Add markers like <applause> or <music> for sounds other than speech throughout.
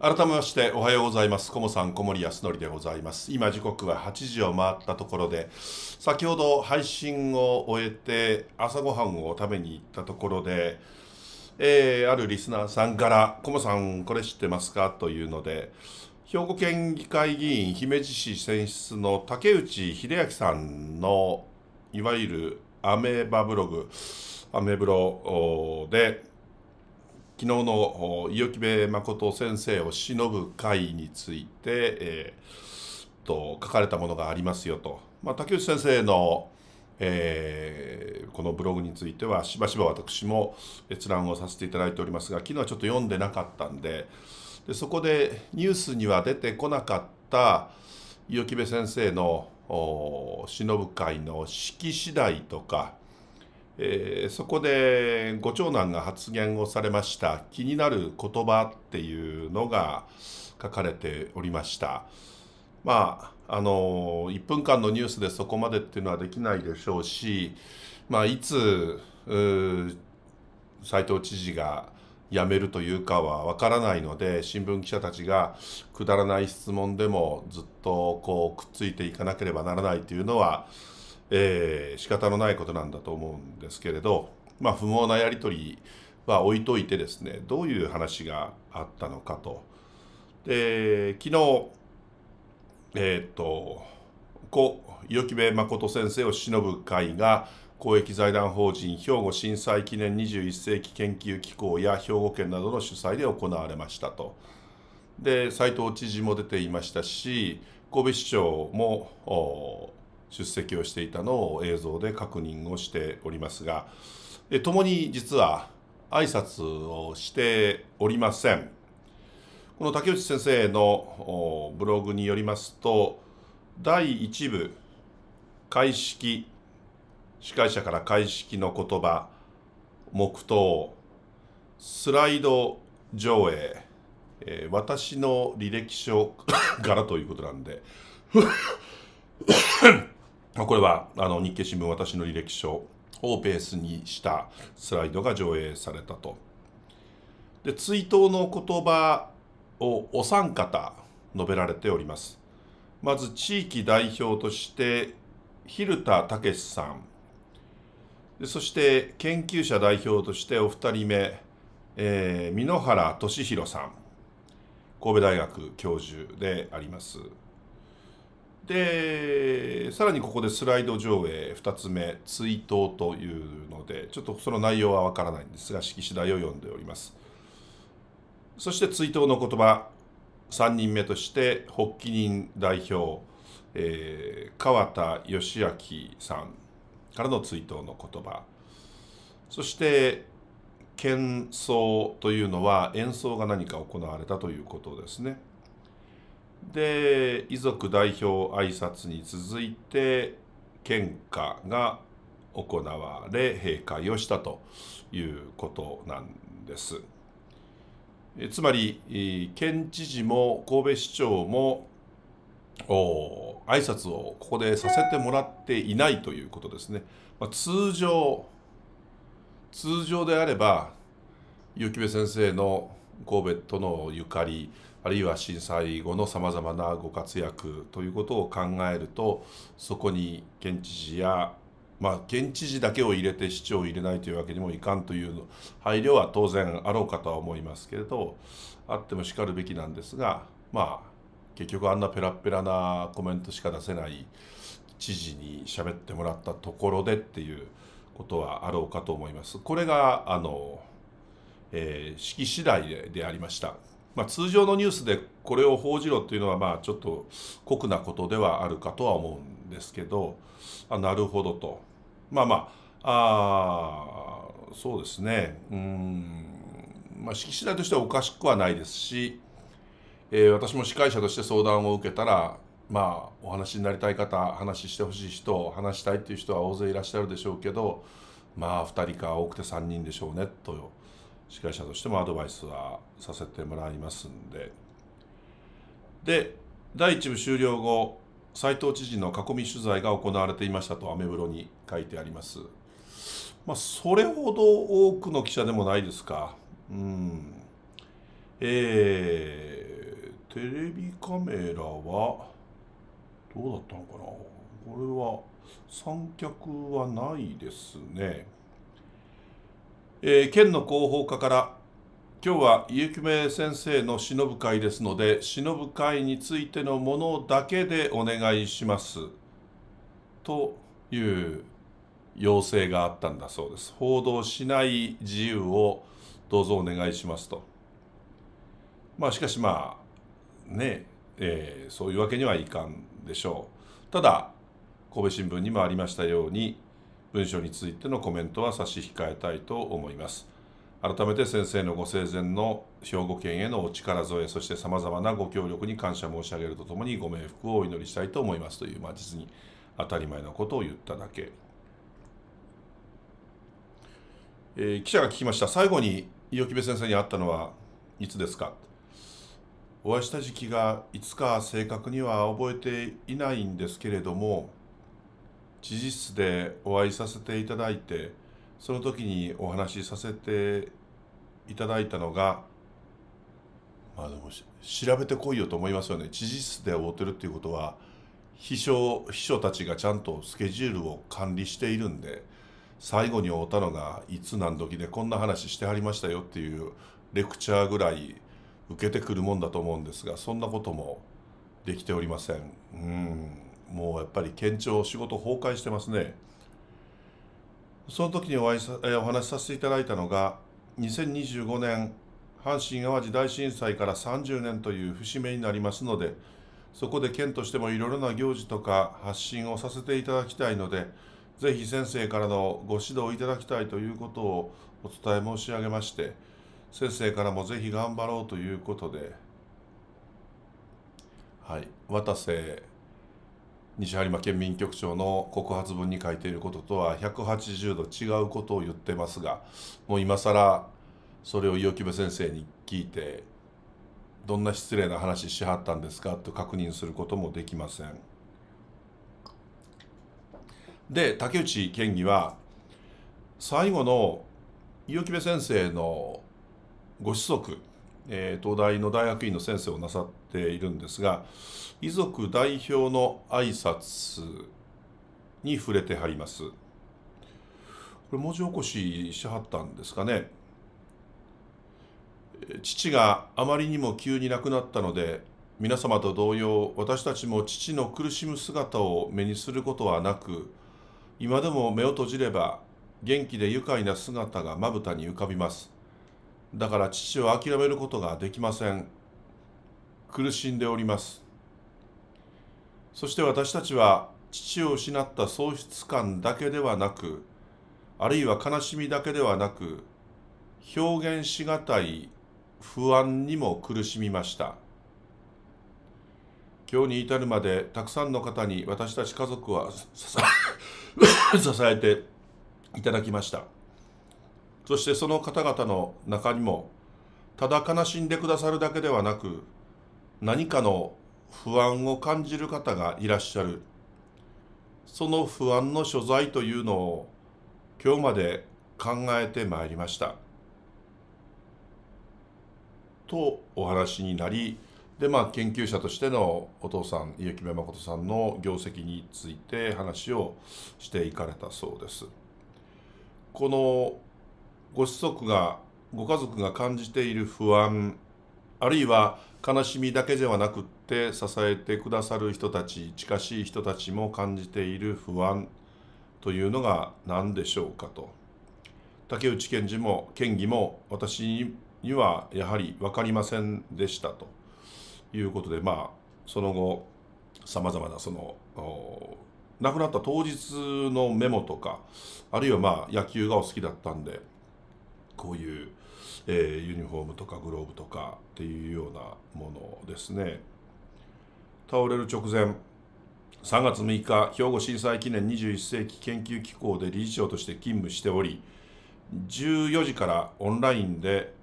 改めましておはようございます。コモさん、小森康則でございます。今時刻は8時を回ったところで、先ほど配信を終えて朝ごはんを食べに行ったところで、えー、あるリスナーさんから「コモさんこれ知ってますか?」というので兵庫県議会議員姫路市選出の竹内秀明さんのいわゆるアメーバブログアメブロで昨日の伊予木部誠先生を偲ぶ会について、えー、と書かれたものがありますよと、まあ、竹内先生の、えー、このブログについてはしばしば私も閲覧をさせていただいておりますが昨日はちょっと読んでなかったんででそこでニュースには出てこなかった伊予木部先生の偲ぶ会の式次第とかえー、そこでご長男が発言をされました「気になる言葉」っていうのが書かれておりました。まああの1分間のニュースでそこまでっていうのはできないでしょうし、まあ、いつ斎藤知事が辞めるというかはわからないので新聞記者たちがくだらない質問でもずっとこうくっついていかなければならないというのはえー、仕方のないことなんだと思うんですけれど、まあ、不毛なやり取りは置いといてですねどういう話があったのかと。で昨日えっ、ー、と故与木部誠先生を偲ぶ会が公益財団法人兵庫震災記念21世紀研究機構や兵庫県などの主催で行われましたと。で斉藤知事も出ていましたし神戸市長も出席をしていたのを映像で確認をしておりますが、えもに実は挨拶をしておりません。この竹内先生のブログによりますと、第1部、開式、司会者から開式の言葉、黙祷、スライド上映、えー、私の履歴書からということなんで、これはあの日経新聞私の履歴書をベースにしたスライドが上映されたと。で追悼の言葉をお三方述べられております。まず地域代表として蛭田武さんでそして研究者代表としてお二人目、えー、美濃原俊弘さん神戸大学教授であります。でさらにここでスライド上映2つ目追悼というのでちょっとその内容はわからないんですが色紙代を読んでおりますそして追悼の言葉3人目として発起人代表、えー、川田義明さんからの追悼の言葉そして喧騒というのは演奏が何か行われたということですねで遺族代表挨拶に続いて献花が行われ閉会をしたということなんです。つまり県知事も神戸市長も挨拶をここでさせてもらっていないということですね。まあ、通常通常であれば結城部先生の神戸とのゆかりあるいは震災後のさまざまなご活躍ということを考えるとそこに県知事やまあ、県知事だけを入れて市長を入れないというわけにもいかんという配慮は当然あろうかとは思いますけれどあってもしかるべきなんですがまあ結局あんなペラペラなコメントしか出せない知事に喋ってもらったところでっていうことはあろうかと思います。これがあの、えー、式次第でありましたまあ、通常のニュースでこれを報じろというのはまあちょっと酷なことではあるかとは思うんですけどあなるほどとまあまああそうですねうん、まあ、式次第としてはおかしくはないですし、えー、私も司会者として相談を受けたらまあお話になりたい方話してほしい人話したいっていう人は大勢いらっしゃるでしょうけどまあ2人か多くて3人でしょうねと司会者としてもアドバイスはさせてもらいますんでで第1部終了後斎藤知事の囲み取材が行われていましたとアメブロに書いてあります。まあ、それほど多くの記者でもないですか。うん。えー、テレビカメラは、どうだったのかなこれは、三脚はないですね。えー、県の広報課から今日は結城名先生の忍ぶ会ですので忍ぶ会についてのものだけでお願いしますという要請があったんだそうです報道しない自由をどうぞお願いしますとまあしかしまあねえー、そういうわけにはいかんでしょうただ神戸新聞にもありましたように文章についてのコメントは差し控えたいと思います。改めて先生のご生前の兵庫県へのお力添えそしてさまざまなご協力に感謝申し上げるとともにご冥福をお祈りしたいと思いますという、まあ、実に当たり前のことを言っただけ、えー、記者が聞きました最後によ木部先生に会ったのはいつですかお会いした時期がいつか正確には覚えていないんですけれども知事室でお会いさせていただいてその時にお話しさせていただいたのがまあでも調べてこいよと思いますよね知事室で会うてるっていうことは秘書秘書たちがちゃんとスケジュールを管理しているんで最後に会うたのがいつ何時でこんな話してはりましたよっていうレクチャーぐらい受けてくるもんだと思うんですがそんなこともできておりません。うんもうやっぱり県庁仕事崩壊してますねその時にお会いさお話しさせていただいたのが2025年阪神・淡路大震災から30年という節目になりますのでそこで県としてもいろいろな行事とか発信をさせていただきたいのでぜひ先生からのご指導をいただきたいということをお伝え申し上げまして先生からもぜひ頑張ろうということではい渡瀬西播磨県民局長の告発文に書いていることとは180度違うことを言ってますがもう今更それを伊予木部先生に聞いてどんな失礼な話しはったんですかと確認することもできません。で竹内県議は最後の伊予木部先生のご子息えー、東大の大学院の先生をなさっているんですが遺族代表の挨拶に触れてはりますこれ文字起こししはったんですかね父があまりにも急に亡くなったので皆様と同様私たちも父の苦しむ姿を目にすることはなく今でも目を閉じれば元気で愉快な姿がまぶたに浮かびますだから父を諦めることができません苦しんでおりますそして私たちは父を失った喪失感だけではなくあるいは悲しみだけではなく表現しがたい不安にも苦しみました今日に至るまでたくさんの方に私たち家族は支え <coughs> ていただきましたそしてその方々の中にもただ悲しんでくださるだけではなく何かの不安を感じる方がいらっしゃるその不安の所在というのを今日まで考えてまいりましたとお話になりでまあ研究者としてのお父さん家木目誠さんの業績について話をしていかれたそうです。このご子息がご家族が感じている不安あるいは悲しみだけではなくって支えてくださる人たち近しい人たちも感じている不安というのが何でしょうかと竹内賢治も県議も私にはやはり分かりませんでしたということでまあその後さまざまなその亡くなった当日のメモとかあるいはまあ野球がお好きだったんでこういう、えー、ユニフォームとかグローブとかっていうようなものですね倒れる直前3月6日兵庫震災記念21世紀研究機構で理事長として勤務しており14時からオンラインで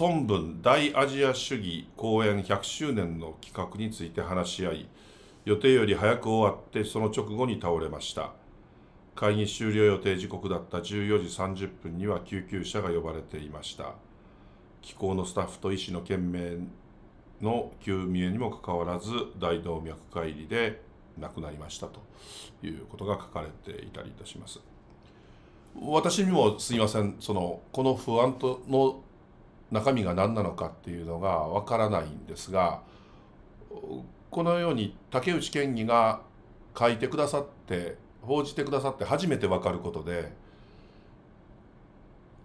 孫文大アジア主義公演100周年の企画について話し合い予定より早く終わってその直後に倒れました会議終了予定時刻だった14時30分には救急車が呼ばれていました機構のスタッフと医師の懸命の救命にもかかわらず大動脈解離で亡くなりましたということが書かれていたりいたします私にもすみませんそのこの不安との中身が何なのかっていうのがわからないんですがこのように竹内県議が書いてくださって報じてくださって初めて分かることで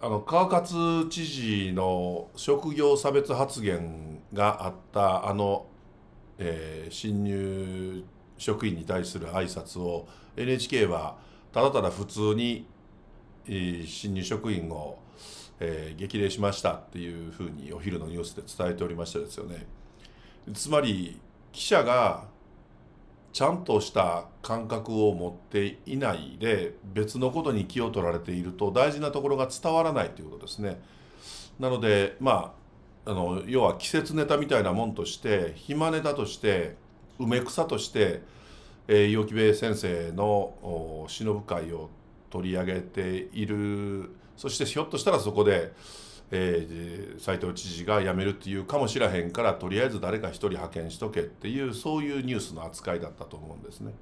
あの川勝知事の職業差別発言があったあの、えー、新入職員に対する挨拶を NHK はただただ普通に、えー、新入職員を、えー、激励しましたっていうふうにお昼のニュースで伝えておりましたですよね。つまり記者がちゃんとした感覚を持っていないで別のことに気を取られていると大事なところが伝わらないということですね。なのでまああの要は季節ネタみたいなもんとして暇ネタとして梅草として、えー、陽気兵衛先生の忍ぶ会を取り上げているそしてひょっとしたらそこでえー、斉藤知事が辞めるっていうかもしらへんからとりあえず誰か1人派遣しとけっていうそういうニュースの扱いだったと思うんですね。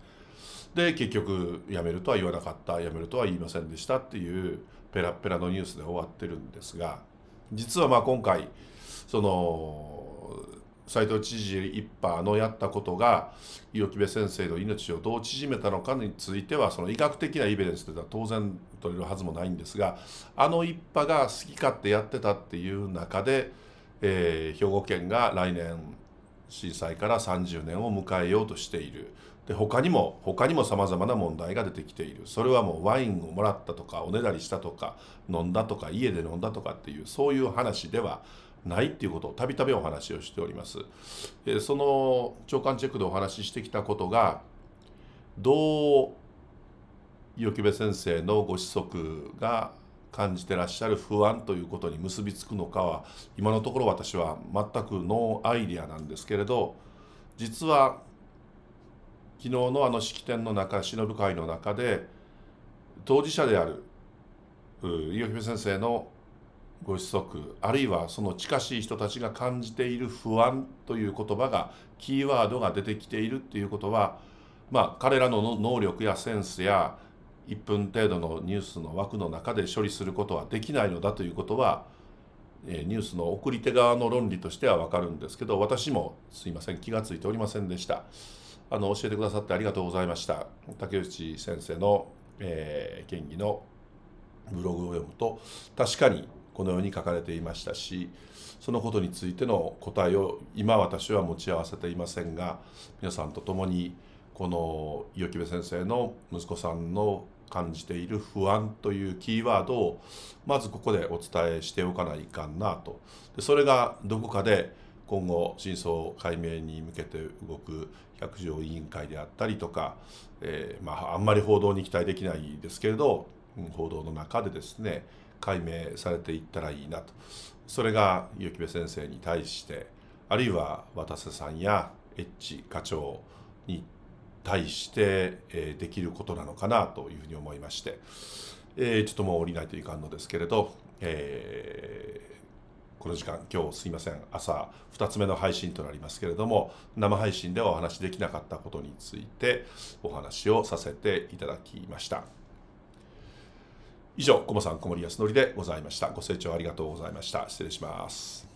で結局辞めるとは言わなかった辞めるとは言いませんでしたっていうペラペラのニュースで終わってるんですが実はまあ今回その斎藤知事一派のやったことが伊沖部先生の命をどう縮めたのかについてはその医学的なエビデンスというのは当然取れるはずもないんですがあの一派が好き勝手やってたっていう中で、えー、兵庫県が来年震災から30年を迎えようとしている。で他にも他にもさまざまな問題が出てきているそれはもうワインをもらったとかおねだりしたとか飲んだとか家で飲んだとかっていうそういう話ではないっていうことをたびたびお話をしております。えその長官チェックでお話ししてきたことがどうよきべ先生のご子息が感じてらっしゃる不安ということに結びつくのかは今のところ私は全くノーアイディアなんですけれど実は昨日のあの式典の中忍会の中で当事者である伊きべ先生のご子息あるいはその近しい人たちが感じている不安という言葉がキーワードが出てきているっていうことはまあ彼らの能力やセンスや1分程度のニュースの枠の中で処理することはできないのだということはニュースの送り手側の論理としては分かるんですけど私もすいません気が付いておりませんでしたあの教えてくださってありがとうございました竹内先生の、えー、県議のブログを読むと確かにこのように書かれていましたしそのことについての答えを今私は持ち合わせていませんが皆さんと共にこの清木部先生の息子さんの感じている不安というキーワードをまずここでお伝えしておかないかんなとでそれがどこかで今後真相解明に向けて動く百条委員会であったりとか、えー、まあ、あんまり報道に期待できないですけれど報道の中でですね解明されていったらいいなとそれが幸部先生に対してあるいは渡瀬さんやエッチ課長に対してできることなのかなというふうに思いまして、えー、ちょっともう降りないといかんのですけれど、えー、この時間今日すいません朝2つ目の配信となりますけれども生配信ではお話しできなかったことについてお話をさせていただきました。以上、コモさん、小森康則でございました。ご清聴ありがとうございました。失礼します。